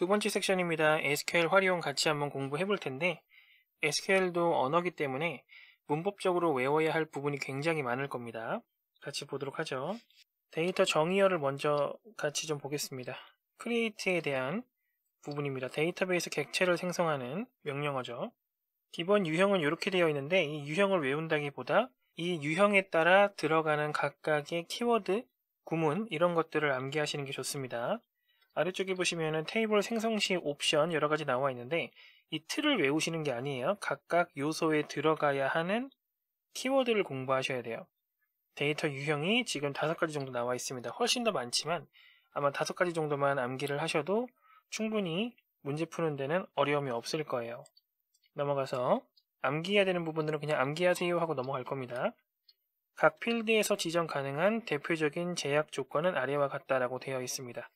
두 번째 섹션입니다. SQL 활용 같이 한번 공부해 볼 텐데 SQL도 언어기 때문에 문법적으로 외워야 할 부분이 굉장히 많을 겁니다. 같이 보도록 하죠. 데이터 정의어를 먼저 같이 좀 보겠습니다. 크리에이트에 대한 부분입니다. 데이터베이스 객체를 생성하는 명령어죠. 기본 유형은 이렇게 되어 있는데 이 유형을 외운다기보다 이 유형에 따라 들어가는 각각의 키워드, 구문 이런 것들을 암기하시는 게 좋습니다. 아래쪽에 보시면은 테이블 생성 시 옵션 여러 가지 나와 있는데 이 틀을 외우시는 게 아니에요. 각각 요소에 들어가야 하는 키워드를 공부하셔야 돼요. 데이터 유형이 지금 다섯 가지 정도 나와 있습니다. 훨씬 더 많지만 아마 다섯 가지 정도만 암기를 하셔도 충분히 문제 푸는 데는 어려움이 없을 거예요. 넘어가서 암기해야 되는 부분들은 그냥 암기하세요 하고 넘어갈 겁니다. 각 필드에서 지정 가능한 대표적인 제약 조건은 아래와 같다라고 되어 있습니다.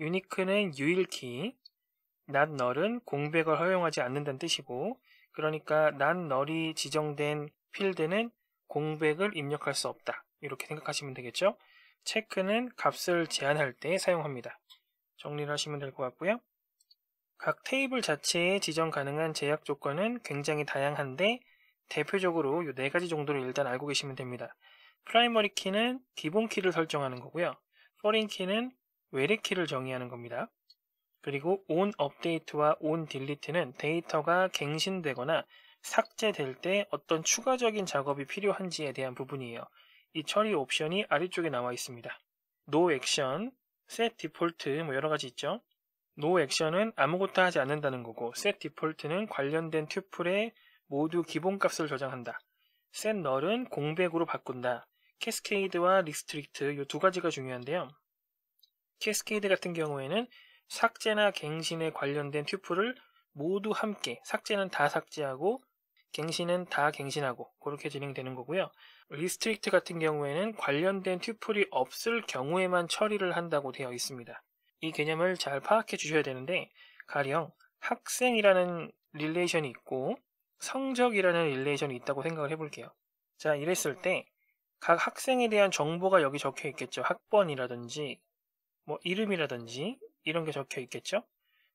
유니크는 유일키, 낫 널은 공백을 허용하지 않는다는 뜻이고 그러니까 낫 널이 지정된 필드는 공백을 입력할 수 없다. 이렇게 생각하시면 되겠죠. 체크는 값을 제한할 때 사용합니다. 정리를 하시면 될 것 같고요. 각 테이블 자체에 지정 가능한 제약 조건은 굉장히 다양한데 대표적으로 이 네 가지 정도를 일단 알고 계시면 됩니다. 프라이머리 키는 기본 키를 설정하는 거고요. 포린 키는 외래키를 정의하는 겁니다. 그리고 on update와 on delete는 데이터가 갱신되거나 삭제될 때 어떤 추가적인 작업이 필요한지에 대한 부분이에요. 이 처리 옵션이 아래쪽에 나와 있습니다. no action, set default 뭐 여러 가지 있죠. no action은 아무것도 하지 않는다는 거고 set default는 관련된 튜플에 모두 기본값을 저장한다. set null은 공백으로 바꾼다. c a s c a d e 와 s r 리스트릭트 이두 가지가 중요한데요. 캐스케이드 같은 경우에는 삭제나 갱신에 관련된 튜플을 모두 함께 삭제는 다 삭제하고 갱신은 다 갱신하고 그렇게 진행되는 거고요. 리스트릭트 같은 경우에는 관련된 튜플이 없을 경우에만 처리를 한다고 되어 있습니다. 이 개념을 잘 파악해 주셔야 되는데 가령 학생이라는 릴레이션이 있고 성적이라는 릴레이션이 있다고 생각을 해볼게요. 자 이랬을 때 각 학생에 대한 정보가 여기 적혀 있겠죠. 학번이라든지 뭐 이름이라든지 이런 게 적혀 있겠죠.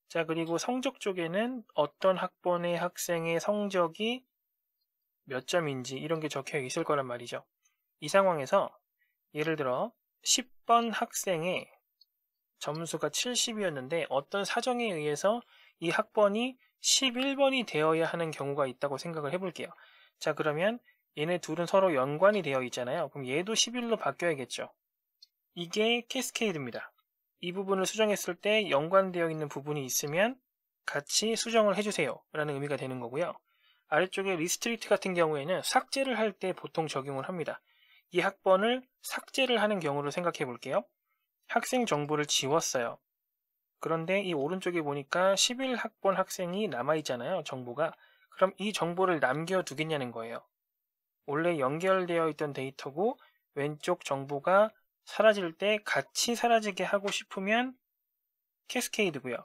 자, 그리고 성적 쪽에는 어떤 학번의 학생의 성적이 몇 점인지 이런 게 적혀 있을 거란 말이죠. 이 상황에서 예를 들어 10번 학생의 점수가 70이었는데 어떤 사정에 의해서 이 학번이 11번이 되어야 하는 경우가 있다고 생각을 해볼게요. 자, 그러면 얘네 둘은 서로 연관이 되어 있잖아요. 그럼 얘도 11로 바뀌어야겠죠. 이게 캐스케이드입니다. 이 부분을 수정했을 때 연관되어 있는 부분이 있으면 같이 수정을 해주세요 라는 의미가 되는 거고요. 아래쪽에 리스트리트 같은 경우에는 삭제를 할 때 보통 적용을 합니다. 이 학번을 삭제를 하는 경우를 생각해 볼게요. 학생 정보를 지웠어요. 그런데 이 오른쪽에 보니까 11학번 학생이 남아있잖아요, 정보가. 그럼 이 정보를 남겨두겠냐는 거예요. 원래 연결되어 있던 데이터고 왼쪽 정보가 사라질 때 같이 사라지게 하고 싶으면 캐스케이드고요.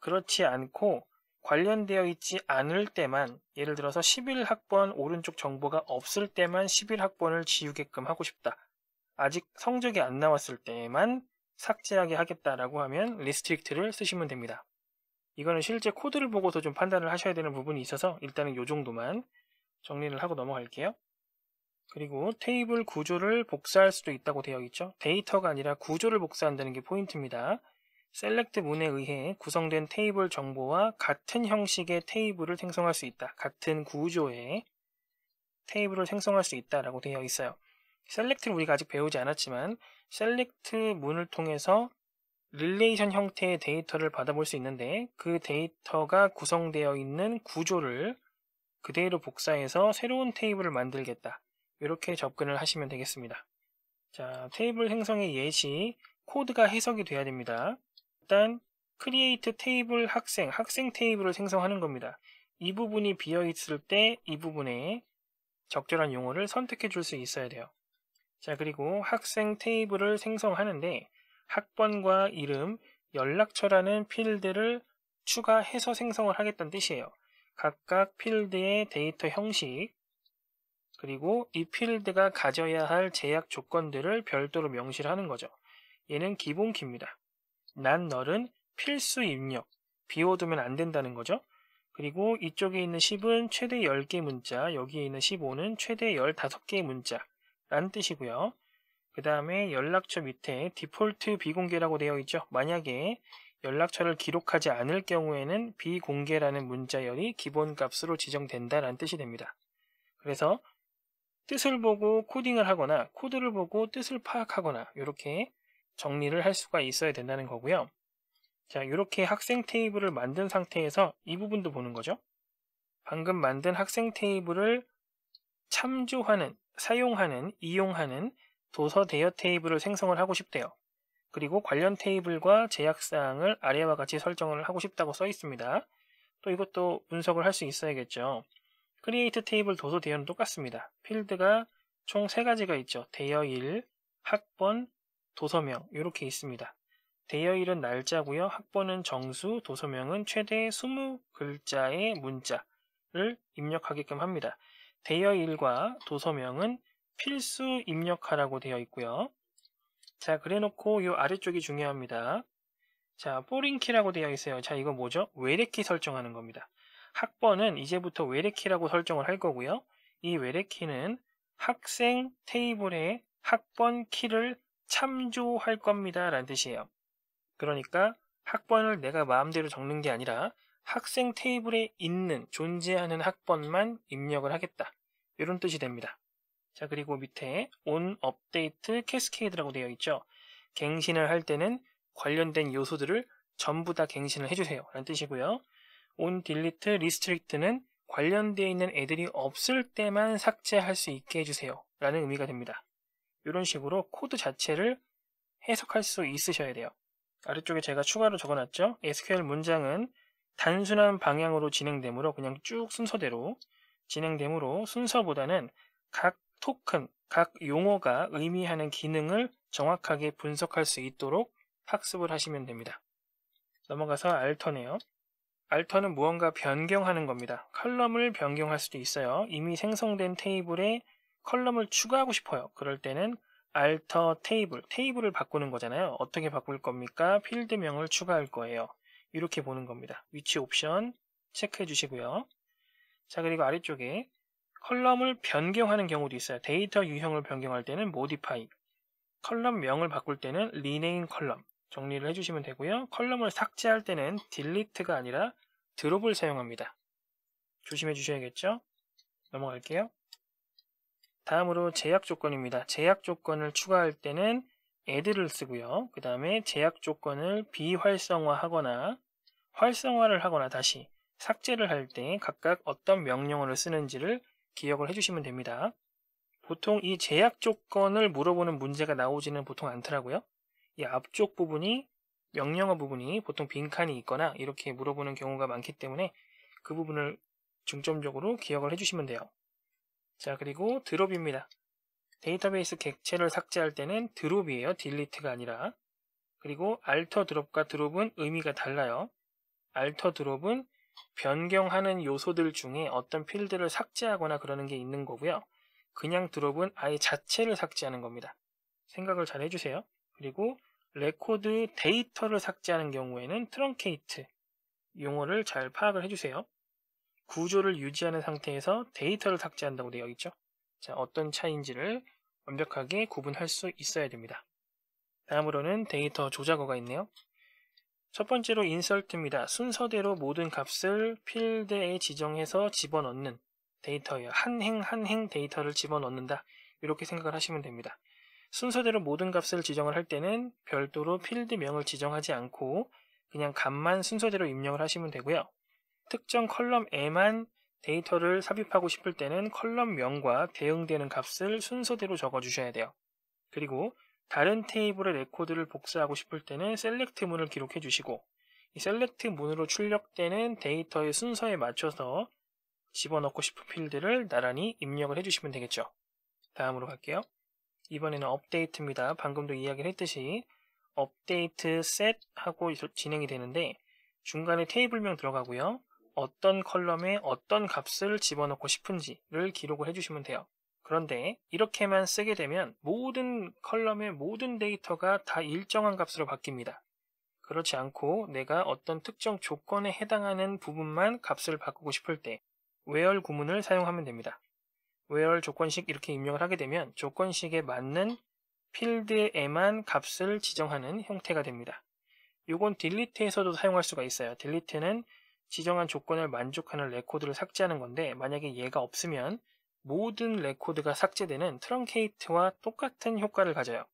그렇지 않고 관련되어 있지 않을 때만 예를 들어서 11학번 오른쪽 정보가 없을 때만 11학번을 지우게끔 하고 싶다. 아직 성적이 안 나왔을 때만 삭제하게 하겠다라고 하면 리스트릭트를 쓰시면 됩니다. 이거는 실제 코드를 보고서 좀 판단을 하셔야 되는 부분이 있어서 일단은 이 정도만 정리를 하고 넘어갈게요. 그리고 테이블 구조를 복사할 수도 있다고 되어 있죠. 데이터가 아니라 구조를 복사한다는 게 포인트입니다. 셀렉트 문에 의해 구성된 테이블 정보와 같은 형식의 테이블을 생성할 수 있다. 같은 구조의 테이블을 생성할 수 있다라고 되어 있어요. 셀렉트를 우리가 아직 배우지 않았지만 셀렉트 문을 통해서 릴레이션 형태의 데이터를 받아볼 수 있는데 그 데이터가 구성되어 있는 구조를 그대로 복사해서 새로운 테이블을 만들겠다. 이렇게 접근을 하시면 되겠습니다. 자, 테이블 생성의 예시, 코드가 해석이 돼야 됩니다. 일단 create 테이블 학생, 학생 테이블을 생성하는 겁니다. 이 부분이 비어 있을 때 이 부분에 적절한 용어를 선택해 줄 수 있어야 돼요. 자, 그리고 학생 테이블을 생성하는데 학번과 이름, 연락처라는 필드를 추가해서 생성을 하겠다는 뜻이에요. 각각 필드의 데이터 형식, 그리고 이 필드가 가져야 할 제약 조건들을 별도로 명시를 하는 거죠. 얘는 기본 키입니다. 난 널은 필수 입력, 비워두면 안 된다는 거죠. 그리고 이쪽에 있는 10은 최대 10개 문자, 여기에 있는 15는 최대 15개 문자 라는 뜻이고요. 그 다음에 연락처 밑에 디폴트 비공개라고 되어 있죠. 만약에 연락처를 기록하지 않을 경우에는 비공개라는 문자열이 기본값으로 지정된다라는 뜻이 됩니다. 그래서 뜻을 보고 코딩을 하거나 코드를 보고 뜻을 파악하거나 이렇게 정리를 할 수가 있어야 된다는 거고요. 자, 이렇게 학생 테이블을 만든 상태에서 이 부분도 보는 거죠. 방금 만든 학생 테이블을 참조하는, 사용하는, 이용하는 도서 대여 테이블을 생성을 하고 싶대요. 그리고 관련 테이블과 제약사항을 아래와 같이 설정을 하고 싶다고 써 있습니다. 또 이것도 분석을 할 수 있어야겠죠. 크리에이트 테이블 도서 대여는 똑같습니다. 필드가 총 3가지가 있죠. 대여일, 학번, 도서명 이렇게 있습니다. 대여일은 날짜고요. 학번은 정수, 도서명은 최대 20글자의 문자를 입력하게끔 합니다. 대여일과 도서명은 필수 입력하라고 되어 있고요. 자, 그래놓고 이 아래쪽이 중요합니다. 자, 뽀링키라고 되어 있어요. 자, 이거 뭐죠? 외래키 설정하는 겁니다. 학번은 이제부터 외래키라고 설정을 할 거고요. 이 외래키는 학생 테이블에 학번 키를 참조할 겁니다. 라는 뜻이에요. 그러니까 학번을 내가 마음대로 적는 게 아니라 학생 테이블에 있는 존재하는 학번만 입력을 하겠다. 이런 뜻이 됩니다. 자 그리고 밑에 on update cascade라고 되어 있죠. 갱신을 할 때는 관련된 요소들을 전부 다 갱신을 해주세요. 라는 뜻이고요. on delete restrict는 관련되어 있는 애들이 없을 때만 삭제할 수 있게 해주세요. 라는 의미가 됩니다. 이런 식으로 코드 자체를 해석할 수 있으셔야 돼요. 아래쪽에 제가 추가로 적어놨죠. SQL 문장은 단순한 방향으로 진행되므로 그냥 쭉 순서대로 진행되므로 순서보다는 각 토큰, 각 용어가 의미하는 기능을 정확하게 분석할 수 있도록 학습을 하시면 됩니다. 넘어가서 알터네요. 알터는 무언가 변경하는 겁니다. 컬럼을 변경할 수도 있어요. 이미 생성된 테이블에 컬럼을 추가하고 싶어요. 그럴 때는 알터 테이블, 테이블을 바꾸는 거잖아요. 어떻게 바꿀 겁니까? 필드명을 추가할 거예요. 이렇게 보는 겁니다. 위치 옵션 체크해 주시고요. 자, 그리고 아래쪽에 컬럼을 변경하는 경우도 있어요. 데이터 유형을 변경할 때는 modify, 컬럼명을 바꿀 때는 rename 컬럼, 정리를 해주시면 되고요. 컬럼을 삭제할 때는 딜리트가 아니라 드롭을 사용합니다. 조심해 주셔야겠죠? 넘어갈게요. 다음으로 제약 조건입니다. 제약 조건을 추가할 때는 add를 쓰고요. 그 다음에 제약 조건을 비활성화하거나 활성화를 하거나 다시 삭제를 할 때 각각 어떤 명령어를 쓰는지를 기억을 해주시면 됩니다. 보통 이 제약 조건을 물어보는 문제가 나오지는 보통 않더라고요. 이 앞쪽 부분이 명령어 부분이 보통 빈칸이 있거나 이렇게 물어보는 경우가 많기 때문에 그 부분을 중점적으로 기억을 해주시면 돼요. 자 그리고 드롭입니다. 데이터베이스 객체를 삭제할 때는 드롭이에요. 딜리트가 아니라 그리고 알터 드롭과 드롭은 의미가 달라요. 알터 드롭은 변경하는 요소들 중에 어떤 필드를 삭제하거나 그러는 게 있는 거고요. 그냥 드롭은 아예 자체를 삭제하는 겁니다. 생각을 잘 해주세요. 그리고 레코드 데이터를 삭제하는 경우에는 트렁케이트 용어를 잘 파악을 해주세요. 구조를 유지하는 상태에서 데이터를 삭제한다고 되어 있죠. 자, 어떤 차이인지를 완벽하게 구분할 수 있어야 됩니다. 다음으로는 데이터 조작어가 있네요. 첫 번째로 인설트입니다. 순서대로 모든 값을 필드에 지정해서 집어넣는 데이터예요. 한 행 한 행 데이터를 집어넣는다. 이렇게 생각을 하시면 됩니다. 순서대로 모든 값을 지정을 할 때는 별도로 필드명을 지정하지 않고 그냥 값만 순서대로 입력을 하시면 되고요. 특정 컬럼에만 데이터를 삽입하고 싶을 때는 컬럼명과 대응되는 값을 순서대로 적어주셔야 돼요. 그리고 다른 테이블의 레코드를 복사하고 싶을 때는 셀렉트문을 기록해 주시고 이 셀렉트문으로 출력되는 데이터의 순서에 맞춰서 집어넣고 싶은 필드를 나란히 입력을 해주시면 되겠죠. 다음으로 갈게요. 이번에는 업데이트입니다. 방금도 이야기를 했듯이 업데이트 셋 하고 진행이 되는데 중간에 테이블명 들어가고요. 어떤 컬럼에 어떤 값을 집어넣고 싶은지를 기록을 해주시면 돼요. 그런데 이렇게만 쓰게 되면 모든 컬럼의 모든 데이터가 다 일정한 값으로 바뀝니다. 그렇지 않고 내가 어떤 특정 조건에 해당하는 부분만 값을 바꾸고 싶을 때 웨얼 구문을 사용하면 됩니다. where 조건식 이렇게 입력을 하게 되면 조건식에 맞는 필드에만 값을 지정하는 형태가 됩니다. 이건 딜리트에서도 사용할 수가 있어요. 딜리트는 지정한 조건을 만족하는 레코드를 삭제하는 건데 만약에 얘가 없으면 모든 레코드가 삭제되는 트렁케이트와 똑같은 효과를 가져요.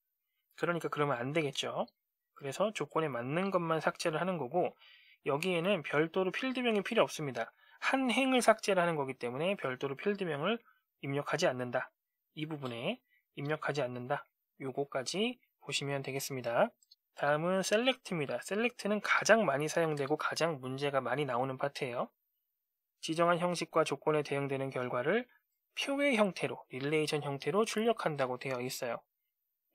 그러니까 그러면 안 되겠죠. 그래서 조건에 맞는 것만 삭제를 하는 거고 여기에는 별도로 필드명이 필요 없습니다. 한 행을 삭제를 하는 거기 때문에 별도로 필드명을 입력하지 않는다. 이 부분에 입력하지 않는다. 요거까지 보시면 되겠습니다. 다음은 셀렉트입니다. 셀렉트는 가장 많이 사용되고 가장 문제가 많이 나오는 파트예요. 지정한 형식과 조건에 대응되는 결과를 표의 형태로, 릴레이션 형태로 출력한다고 되어 있어요.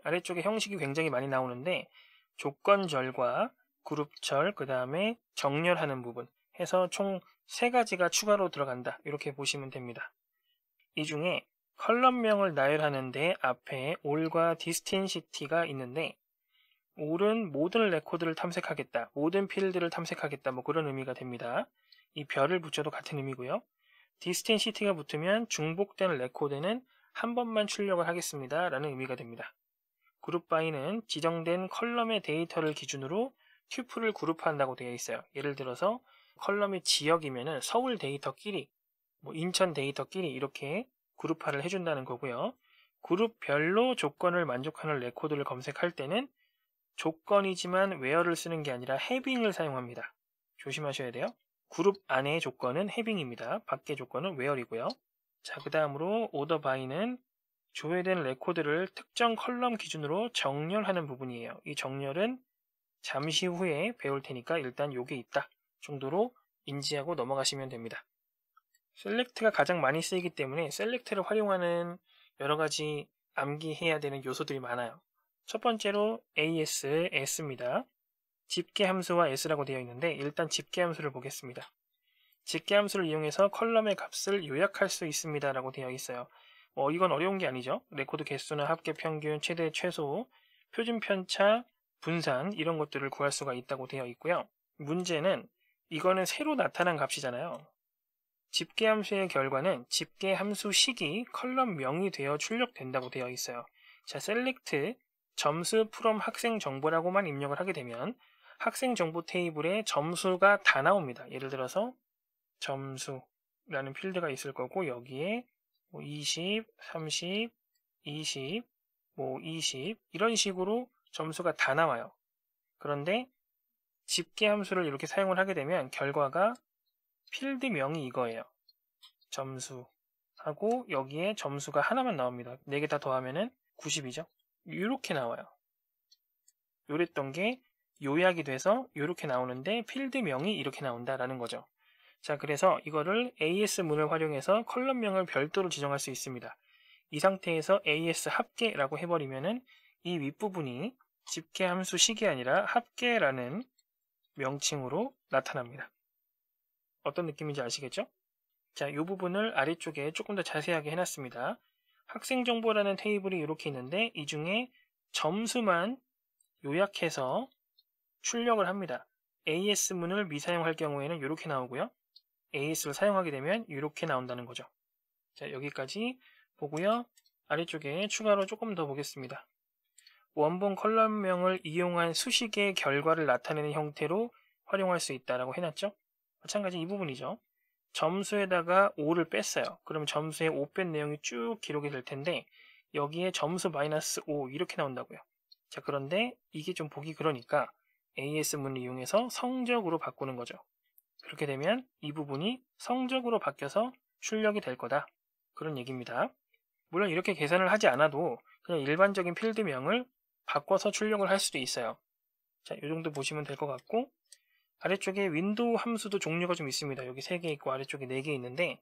아래쪽에 형식이 굉장히 많이 나오는데 조건절과 그룹절, 그 다음에 정렬하는 부분 해서 총 세가지가 추가로 들어간다. 이렇게 보시면 됩니다. 이 중에 컬럼명을 나열하는데 앞에 올과 디스틴시티가 있는데 올은 모든 레코드를 탐색하겠다, 모든 필드를 탐색하겠다 뭐 그런 의미가 됩니다. 이 별을 붙여도 같은 의미고요. 디스틴시티가 붙으면 중복된 레코드는 한 번만 출력을 하겠습니다 라는 의미가 됩니다. 그룹바이는 지정된 컬럼의 데이터를 기준으로 튜플을 그룹한다고 되어 있어요. 예를 들어서 컬럼이 지역이면 서울 데이터끼리 뭐 인천 데이터끼리 이렇게 그룹화를 해준다는 거고요. 그룹별로 조건을 만족하는 레코드를 검색할 때는 조건이지만 웨어를 쓰는 게 아니라 해빙을 사용합니다. 조심하셔야 돼요. 그룹 안에 조건은 해빙입니다. 밖에 조건은 웨어이고요. 자, 그 다음으로 오더 바이는 조회된 레코드를 특정 컬럼 기준으로 정렬하는 부분이에요. 이 정렬은 잠시 후에 배울 테니까 일단 요게 있다 정도로 인지하고 넘어가시면 됩니다. 셀렉트가 가장 많이 쓰이기 때문에 셀렉트를 활용하는 여러 가지 암기해야 되는 요소들이 많아요. 첫 번째로 AS, S입니다. 집계 함수와 S라고 되어 있는데 일단 집계 함수를 보겠습니다. 집계 함수를 이용해서 컬럼의 값을 요약할 수 있습니다. 라고 되어 있어요. 뭐 이건 어려운 게 아니죠. 레코드 개수나 합계 평균, 최대 최소, 표준 편차, 분산 이런 것들을 구할 수가 있다고 되어 있고요. 문제는 이거는 새로 나타난 값이잖아요. 집계 함수의 결과는 집계 함수 식이 컬럼명이 되어 출력된다고 되어 있어요. 자, select 점수 from 학생 정보라고만 입력을 하게 되면 학생 정보 테이블에 점수가 다 나옵니다. 예를 들어서 점수라는 필드가 있을 거고 여기에 뭐 20, 30, 20, 뭐20 이런 식으로 점수가 다 나와요. 그런데 집계 함수를 이렇게 사용을 하게 되면 결과가 필드명이 이거예요. 점수 하고 여기에 점수가 하나만 나옵니다. 4개 다 더하면은 90이죠. 이렇게 나와요. 요랬던 게 요약이 돼서 이렇게 나오는데 필드명이 이렇게 나온다라는 거죠. 자, 그래서 이거를 AS문을 활용해서 컬럼명을 별도로 지정할 수 있습니다. 이 상태에서 AS 합계라고 해버리면은 이 윗부분이 집계 함수 식이 아니라 합계라는 명칭으로 나타납니다. 어떤 느낌인지 아시겠죠? 자, 이 부분을 아래쪽에 조금 더 자세하게 해놨습니다. 학생 정보라는 테이블이 이렇게 있는데 이 중에 점수만 요약해서 출력을 합니다. AS문을 미사용할 경우에는 이렇게 나오고요. AS를 사용하게 되면 이렇게 나온다는 거죠. 자, 여기까지 보고요. 아래쪽에 추가로 조금 더 보겠습니다. 원본 컬럼명을 이용한 수식의 결과를 나타내는 형태로 활용할 수 있다라고 해놨죠. 마찬가지 이 부분이죠. 점수에다가 5를 뺐어요. 그러면 점수에 5 뺀 내용이 쭉 기록이 될 텐데 여기에 점수 마이너스 5 이렇게 나온다고요. 자 그런데 이게 좀 보기 그러니까 AS 문을 이용해서 성적으로 바꾸는 거죠. 그렇게 되면 이 부분이 성적으로 바뀌어서 출력이 될 거다. 그런 얘기입니다. 물론 이렇게 계산을 하지 않아도 그냥 일반적인 필드명을 바꿔서 출력을 할 수도 있어요. 자, 이 정도 보시면 될 것 같고 아래쪽에 윈도우 함수도 종류가 좀 있습니다. 여기 3개 있고 아래쪽에 4개 있는데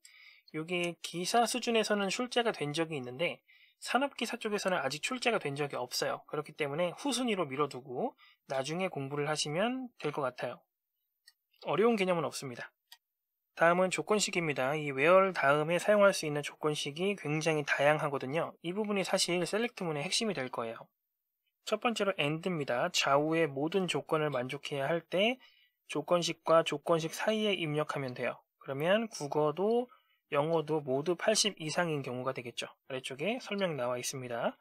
여기 기사 수준에서는 출제가 된 적이 있는데 산업기사 쪽에서는 아직 출제가 된 적이 없어요. 그렇기 때문에 후순위로 밀어두고 나중에 공부를 하시면 될 것 같아요. 어려운 개념은 없습니다. 다음은 조건식입니다. 이 where 다음에 사용할 수 있는 조건식이 굉장히 다양하거든요. 이 부분이 사실 셀렉트문의 핵심이 될 거예요. 첫 번째로 and입니다. 좌우의 모든 조건을 만족해야 할때 조건식과 조건식 사이에 입력하면 돼요. 그러면 국어도 영어도 모두 80 이상인 경우가 되겠죠. 아래쪽에 설명 나와 있습니다.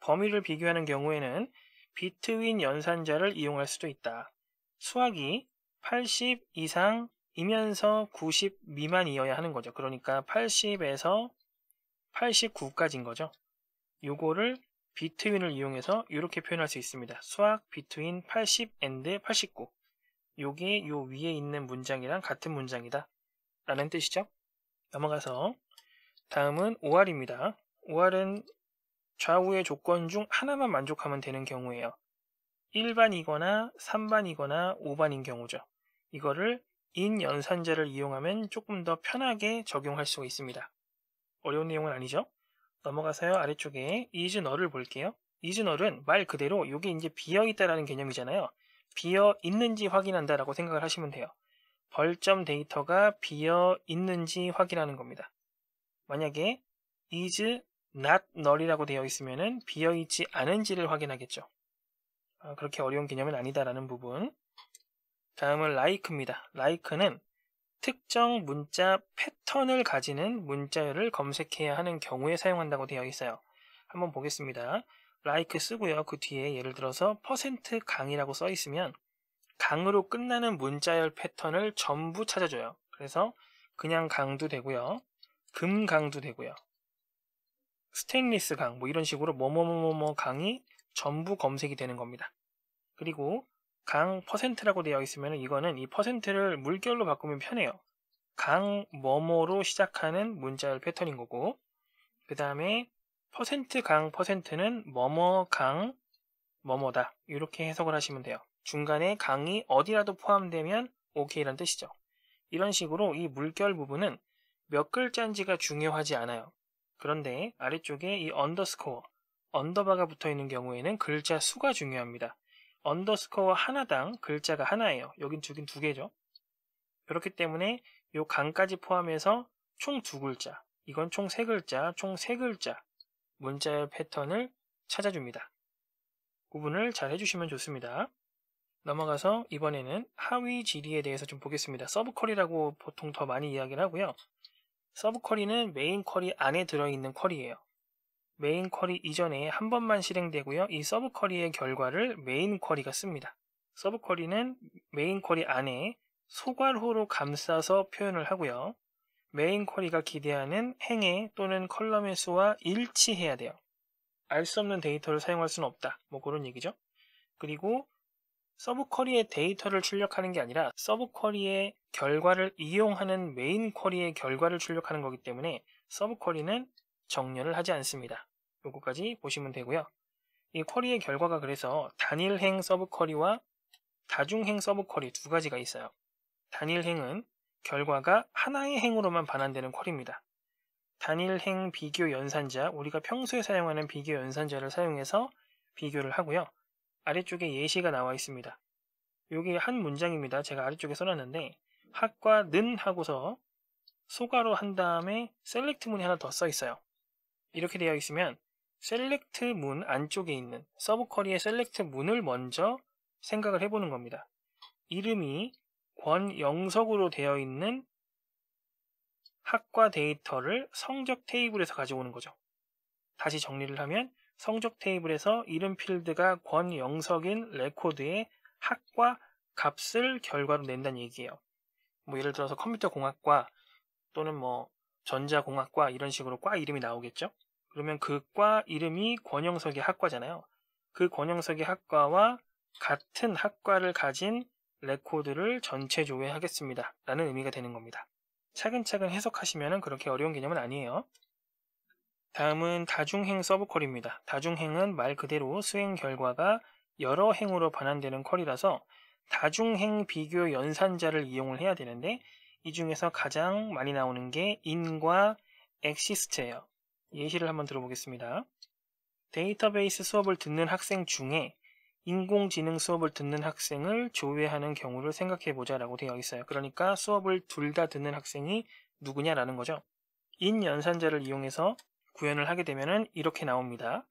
범위를 비교하는 경우에는 비트윈 연산자를 이용할 수도 있다. 수학이 80 이상이면서 90 미만이어야 하는 거죠. 그러니까 80에서 89까지인 거죠. 요거를 비트윈을 이용해서 이렇게 표현할 수 있습니다. 수학 비트윈 80 and 89 요게 요 위에 있는 문장이랑 같은 문장이다 라는 뜻이죠. 넘어가서 다음은 5 r 입니다5 r 은 좌우의 조건 중 하나만 만족하면 되는 경우예요. 1반이거나 3반이거나 5반인 경우죠. 이거를 인연산자를 이용하면 조금 더 편하게 적용할 수가 있습니다. 어려운 내용은 아니죠? 넘어가서요. 아래쪽에 is n 을 볼게요. is n 은말 그대로 이게 이제 비어있다라는 개념이잖아요. 비어 있는지 확인한다라고 생각을 하시면 돼요. 벌점 데이터가 비어 있는지 확인하는 겁니다. 만약에 is not null이라고 되어 있으면 비어 있지 않은지를 확인하겠죠. 아, 그렇게 어려운 개념은 아니다라는 부분. 다음은 like입니다. like는 특정 문자 패턴을 가지는 문자열을 검색해야 하는 경우에 사용한다고 되어 있어요. 한번 보겠습니다. like 쓰고요. 그 뒤에 예를 들어서 퍼센트 강이라고 써 있으면 강으로 끝나는 문자열 패턴을 전부 찾아줘요. 그래서 그냥 강도 되고요. 금강도 되고요. 스테인리스 강, 뭐 이런 식으로 뭐뭐뭐뭐뭐 강이 전부 검색이 되는 겁니다. 그리고 강 퍼센트라고 되어 있으면 이거는 이 퍼센트를 물결로 바꾸면 편해요. 강 뭐뭐로 시작하는 문자열 패턴인 거고 그 다음에 퍼센트 강 퍼센트는 뭐뭐 강 뭐뭐다 이렇게 해석을 하시면 돼요. 중간에 강이 어디라도 포함되면 오케이란 뜻이죠. 이런 식으로 이 물결 부분은 몇 글자인지가 중요하지 않아요. 그런데 아래쪽에 이 언더스코어, 언더바가 붙어 있는 경우에는 글자 수가 중요합니다. 언더스코어 하나당 글자가 하나예요. 여긴 두긴 두 개죠. 그렇기 때문에 요 강까지 포함해서 총 두 글자, 이건 총 세 글자, 총 세 글자 문자 패턴을 찾아줍니다. 구분을 잘 해주시면 좋습니다. 넘어가서 이번에는 하위 지리에 대해서 좀 보겠습니다. 서브쿼리라고 보통 더 많이 이야기를 하고요. 서브쿼리는 메인 쿼리 안에 들어있는 쿼리예요. 메인 쿼리 이전에 한 번만 실행되고요. 이 서브 쿼리의 결과를 메인 쿼리가 씁니다. 서브 쿼리는 메인 쿼리 안에 소괄호로 감싸서 표현을 하고요. 메인 쿼리가 기대하는 행의 또는 컬럼의 수와 일치해야 돼요. 알 수 없는 데이터를 사용할 수는 없다. 뭐 그런 얘기죠. 그리고 서브 쿼리의 데이터를 출력하는 게 아니라 서브 쿼리의 결과를 이용하는 메인 쿼리의 결과를 출력하는 거기 때문에 서브 쿼리는 정렬을 하지 않습니다. 요거까지 보시면 되고요. 이 쿼리의 결과가 그래서 단일행 서브 쿼리와 다중행 서브 쿼리 두 가지가 있어요. 단일행은 결과가 하나의 행으로만 반환되는 콜입니다. 단일 행 비교 연산자, 우리가 평소에 사용하는 비교 연산자를 사용해서 비교를 하고요. 아래쪽에 예시가 나와 있습니다. 여기 한 문장입니다. 제가 아래쪽에 써놨는데 학과는 하고서 소가로 한 다음에 셀렉트 문이 하나 더 써 있어요. 이렇게 되어 있으면 셀렉트 문 안쪽에 있는 서브쿼리의 셀렉트 문을 먼저 생각을 해보는 겁니다. 이름이 권영석으로 되어 있는 학과 데이터를 성적 테이블에서 가져오는 거죠. 다시 정리를 하면 성적 테이블에서 이름 필드가 권영석인 레코드의 학과 값을 결과로 낸다는 얘기예요. 뭐 예를 들어서 컴퓨터 공학과 또는 뭐 전자공학과 이런 식으로 과 이름이 나오겠죠. 그러면 그 과 이름이 권영석의 학과잖아요. 그 권영석의 학과와 같은 학과를 가진 레코드를 전체 조회하겠습니다. 라는 의미가 되는 겁니다. 차근차근 해석하시면 그렇게 어려운 개념은 아니에요. 다음은 다중행 서브 콜입니다 다중행은 말 그대로 수행 결과가 여러 행으로 반환되는 콜이라서 다중행 비교 연산자를 이용을 해야 되는데 이 중에서 가장 많이 나오는 게 인과 엑시스트예요. 예시를 한번 들어보겠습니다. 데이터베이스 수업을 듣는 학생 중에 인공지능 수업을 듣는 학생을 조회하는 경우를 생각해보자 라고 되어 있어요. 그러니까 수업을 둘 다 듣는 학생이 누구냐라는 거죠. 인 연산자를 이용해서 구현을 하게 되면 이렇게 나옵니다.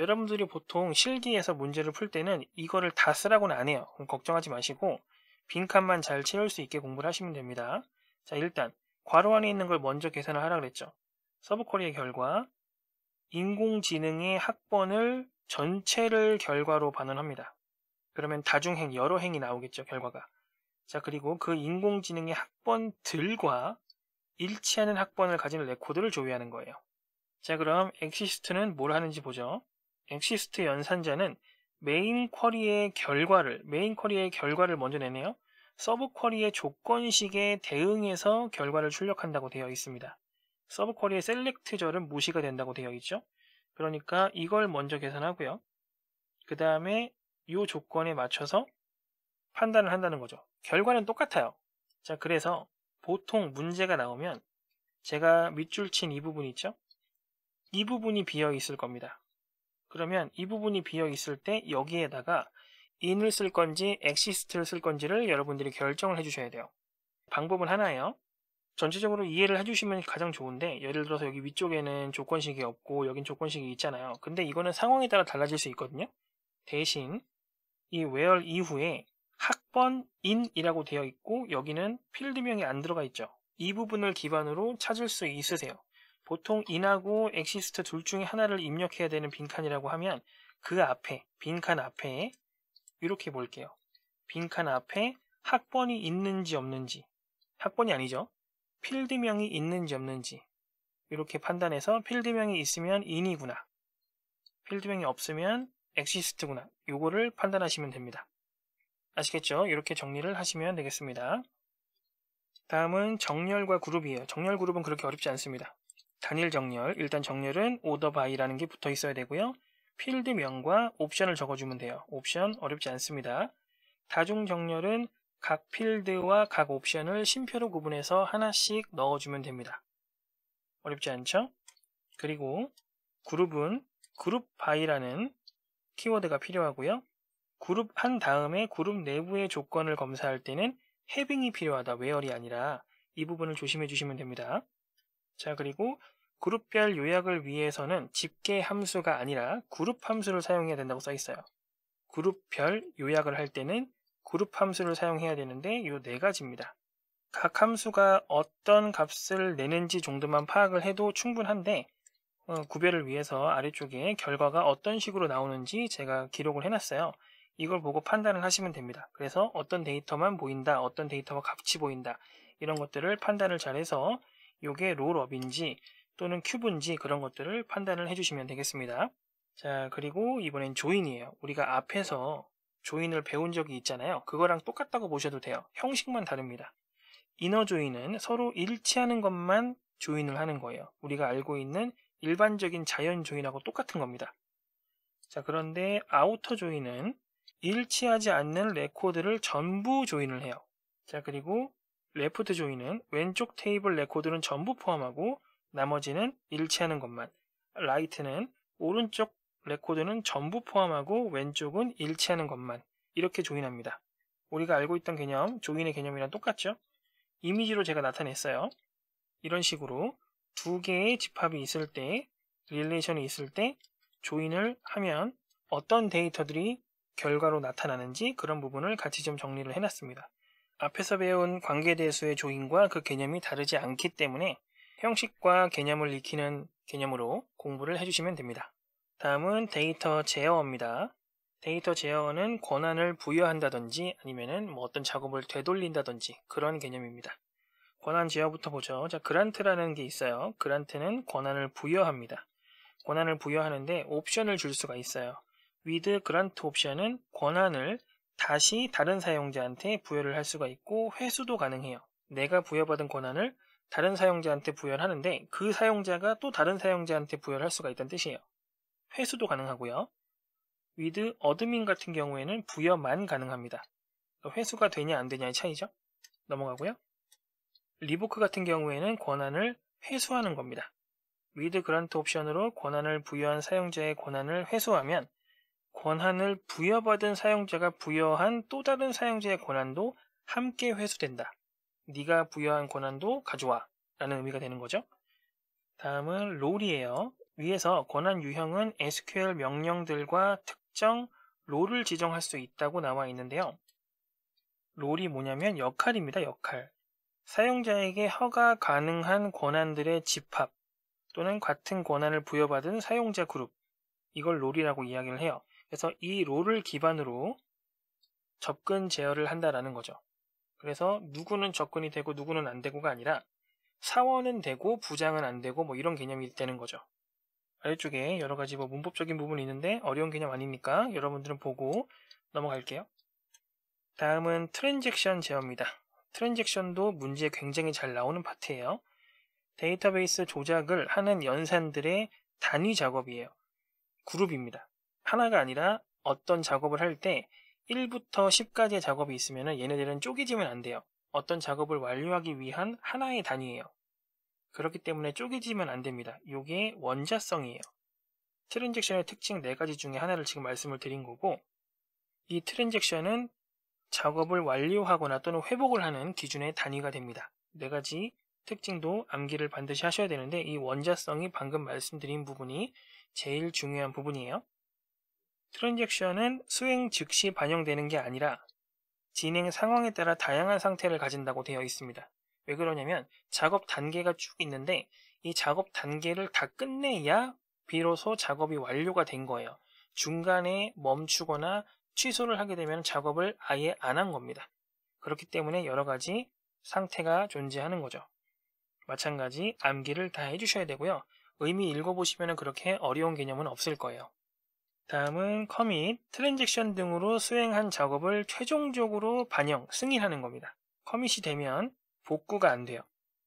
여러분들이 보통 실기에서 문제를 풀 때는 이거를 다 쓰라고는 안 해요. 걱정하지 마시고 빈칸만 잘 채울 수 있게 공부를 하시면 됩니다. 자 일단 괄호 안에 있는 걸 먼저 계산을 하라 그랬죠. 서브쿼리의 결과 인공지능의 학번을 전체를 결과로 반환합니다. 그러면 다중행, 여러 행이 나오겠죠, 결과가. 자, 그리고 그 인공지능의 학번들과 일치하는 학번을 가진 레코드를 조회하는 거예요. 자, 그럼 엑시스트는 뭘 하는지 보죠. 엑시스트 연산자는 메인 쿼리의 결과를, 메인 쿼리의 결과를 먼저 내네요. 서브 쿼리의 조건식에 대응해서 결과를 출력한다고 되어 있습니다. 서브 쿼리의 셀렉트절은 무시가 된다고 되어 있죠. 그러니까 이걸 먼저 계산하고요. 그 다음에 이 조건에 맞춰서 판단을 한다는 거죠. 결과는 똑같아요. 자, 그래서 보통 문제가 나오면 제가 밑줄 친 이 부분 있죠? 이 부분이 비어 있을 겁니다. 그러면 이 부분이 비어 있을 때 여기에다가 in을 쓸 건지 exist를 쓸 건지를 여러분들이 결정을 해주셔야 돼요. 방법은 하나예요. 전체적으로 이해를 해주시면 가장 좋은데 예를 들어서 여기 위쪽에는 조건식이 없고 여긴 조건식이 있잖아요. 근데 이거는 상황에 따라 달라질 수 있거든요. 대신 이 where 이후에 학번 in이라고 되어 있고 여기는 필드명이 안 들어가 있죠. 이 부분을 기반으로 찾을 수 있으세요. 보통 in하고 exist 둘 중에 하나를 입력해야 되는 빈칸이라고 하면 그 앞에 빈칸 앞에 이렇게 볼게요. 빈칸 앞에 학번이 있는지 없는지 학번이 아니죠. 필드명이 있는지 없는지 이렇게 판단해서 필드명이 있으면 in이구나. 필드명이 없으면 엑시스트구나 요거를 판단하시면 됩니다. 아시겠죠? 이렇게 정리를 하시면 되겠습니다. 다음은 정렬과 그룹이에요. 정렬 그룹은 그렇게 어렵지 않습니다. 단일 정렬, 일단 정렬은 order by라는 게 붙어 있어야 되고요. 필드명과 옵션을 적어주면 돼요. 옵션 어렵지 않습니다. 다중 정렬은 각 필드와 각 옵션을 심표로 구분해서 하나씩 넣어주면 됩니다. 어렵지 않죠? 그리고 그룹은 그룹 바이라는 키워드가 필요하고요. 그룹 한 다음에 그룹 내부의 조건을 검사할 때는 해빙이 필요하다. 웨어리 아니라 이 부분을 조심해 주시면 됩니다. 자 그리고 그룹별 요약을 위해서는 집계 함수가 아니라 그룹 함수를 사용해야 된다고 써 있어요. 그룹별 요약을 할 때는 그룹 함수를 사용해야 되는데 이 네 가지입니다. 각 함수가 어떤 값을 내는지 정도만 파악을 해도 충분한데 어, 구별을 위해서 아래쪽에 결과가 어떤 식으로 나오는지 제가 기록을 해놨어요. 이걸 보고 판단을 하시면 됩니다. 그래서 어떤 데이터만 보인다, 어떤 데이터가 값이 보인다 이런 것들을 판단을 잘해서 이게 롤업인지 또는 큐브인지 그런 것들을 판단을 해주시면 되겠습니다. 자 그리고 이번엔 조인이에요. 우리가 앞에서 조인을 배운 적이 있잖아요. 그거랑 똑같다고 보셔도 돼요. 형식만 다릅니다. 이너 조인은 서로 일치하는 것만 조인을 하는 거예요. 우리가 알고 있는 일반적인 자연 조인하고 똑같은 겁니다. 자, 그런데 아우터 조인은 일치하지 않는 레코드를 전부 조인을 해요. 자, 그리고 레프트 조인은 왼쪽 테이블 레코드는 전부 포함하고 나머지는 일치하는 것만, 라이트는 오른쪽 레코드는 전부 포함하고 왼쪽은 일치하는 것만 이렇게 조인합니다. 우리가 알고 있던 개념, 조인의 개념이랑 똑같죠? 이미지로 제가 나타냈어요. 이런 식으로 두 개의 집합이 있을 때, 릴레이션이 있을 때 조인을 하면 어떤 데이터들이 결과로 나타나는지 그런 부분을 같이 좀 정리를 해놨습니다. 앞에서 배운 관계대수의 조인과 그 개념이 다르지 않기 때문에 형식과 개념을 익히는 개념으로 공부를 해주시면 됩니다. 다음은 데이터 제어입니다. 데이터 제어는 권한을 부여한다든지 아니면은 뭐 어떤 작업을 되돌린다든지 그런 개념입니다. 권한 제어부터 보죠. 자, 그란트라는 게 있어요. 그란트는 권한을 부여합니다. 권한을 부여하는데 옵션을 줄 수가 있어요. 위드 그란트 옵션은 권한을 다시 다른 사용자한테 부여를 할 수가 있고 회수도 가능해요. 내가 부여받은 권한을 다른 사용자한테 부여를 하는데 그 사용자가 또 다른 사용자한테 부여를 할 수가 있다는 뜻이에요. 회수도 가능하고요. 위드 어드민 같은 경우에는 부여만 가능합니다. 회수가 되냐 안 되냐의 차이죠. 넘어가고요. 리보크 같은 경우에는 권한을 회수하는 겁니다. 위드 그란트 옵션으로 권한을 부여한 사용자의 권한을 회수하면 권한을 부여받은 사용자가 부여한 또 다른 사용자의 권한도 함께 회수된다. 네가 부여한 권한도 가져와 라는 의미가 되는 거죠. 다음은 롤이에요. 위에서 권한 유형은 SQL 명령들과 특정 롤을 지정할 수 있다고 나와 있는데요. 롤이 뭐냐면 역할입니다. 역할. 사용자에게 허가 가능한 권한들의 집합 또는 같은 권한을 부여받은 사용자 그룹. 이걸 롤이라고 이야기를 해요. 그래서 이 롤을 기반으로 접근 제어를 한다라는 거죠. 그래서 누구는 접근이 되고 누구는 안 되고가 아니라 사원은 되고 부장은 안 되고 뭐 이런 개념이 되는 거죠. 아래쪽에 여러 가지 뭐 문법적인 부분이 있는데 어려운 개념 아닙니까? 여러분들은 보고 넘어갈게요. 다음은 트랜잭션 제어입니다. 트랜잭션도 문제에 굉장히 잘 나오는 파트예요. 데이터베이스 조작을 하는 연산들의 단위 작업이에요. 그룹입니다. 하나가 아니라 어떤 작업을 할 때 1부터 10까지의 작업이 있으면 얘네들은 쪼개지면 안 돼요. 어떤 작업을 완료하기 위한 하나의 단위예요. 그렇기 때문에 쪼개지면 안 됩니다. 이게 원자성이에요. 트랜잭션의 특징 네 가지 중에 하나를 지금 말씀을 드린 거고 이 트랜잭션은 작업을 완료하거나 또는 회복을 하는 기준의 단위가 됩니다. 네 가지 특징도 암기를 반드시 하셔야 되는데 이 원자성이 방금 말씀드린 부분이 제일 중요한 부분이에요. 트랜잭션은 수행 즉시 반영되는 게 아니라 진행 상황에 따라 다양한 상태를 가진다고 되어 있습니다. 왜 그러냐면 작업 단계가 쭉 있는데 이 작업 단계를 다 끝내야 비로소 작업이 완료가 된 거예요. 중간에 멈추거나 취소를 하게 되면 작업을 아예 안 한 겁니다. 그렇기 때문에 여러 가지 상태가 존재하는 거죠. 마찬가지 암기를 다 해주셔야 되고요. 의미 읽어보시면 그렇게 어려운 개념은 없을 거예요. 다음은 커밋, 트랜잭션 등으로 수행한 작업을 최종적으로 반영, 승인하는 겁니다. 커밋이 되면 복구가 안 돼요.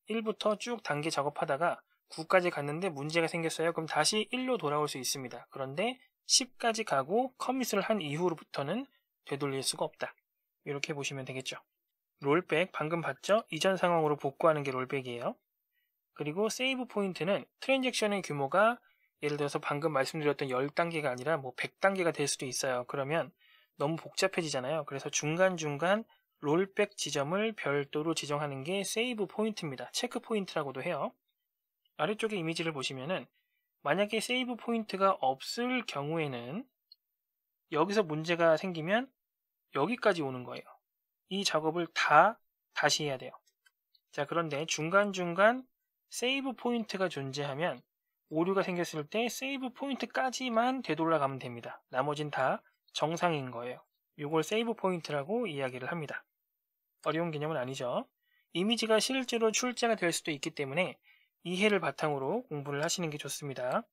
1부터 쭉 단계 작업하다가 9까지 갔는데 문제가 생겼어요. 그럼 다시 1로 돌아올 수 있습니다. 그런데 10까지 가고 커밋을 한 이후로부터는 되돌릴 수가 없다. 이렇게 보시면 되겠죠. 롤백 방금 봤죠? 이전 상황으로 복구하는 게 롤백이에요. 그리고 세이브 포인트는 트랜잭션의 규모가 예를 들어서 방금 말씀드렸던 10단계가 아니라 뭐 100단계가 될 수도 있어요. 그러면 너무 복잡해지잖아요. 그래서 중간중간 롤백 지점을 별도로 지정하는 게 세이브 포인트입니다. 체크 포인트라고도 해요. 아래쪽에 이미지를 보시면은 만약에 세이브 포인트가 없을 경우에는 여기서 문제가 생기면 여기까지 오는 거예요. 이 작업을 다 다시 해야 돼요. 자, 그런데 중간중간 세이브 포인트가 존재하면 오류가 생겼을 때 세이브 포인트까지만 되돌아가면 됩니다. 나머진 다 정상인 거예요. 요걸 세이브 포인트라고 이야기를 합니다. 어려운 개념은 아니죠. 이미지가 실제로 출제가 될 수도 있기 때문에 이해를 바탕으로 공부를 하시는 게 좋습니다.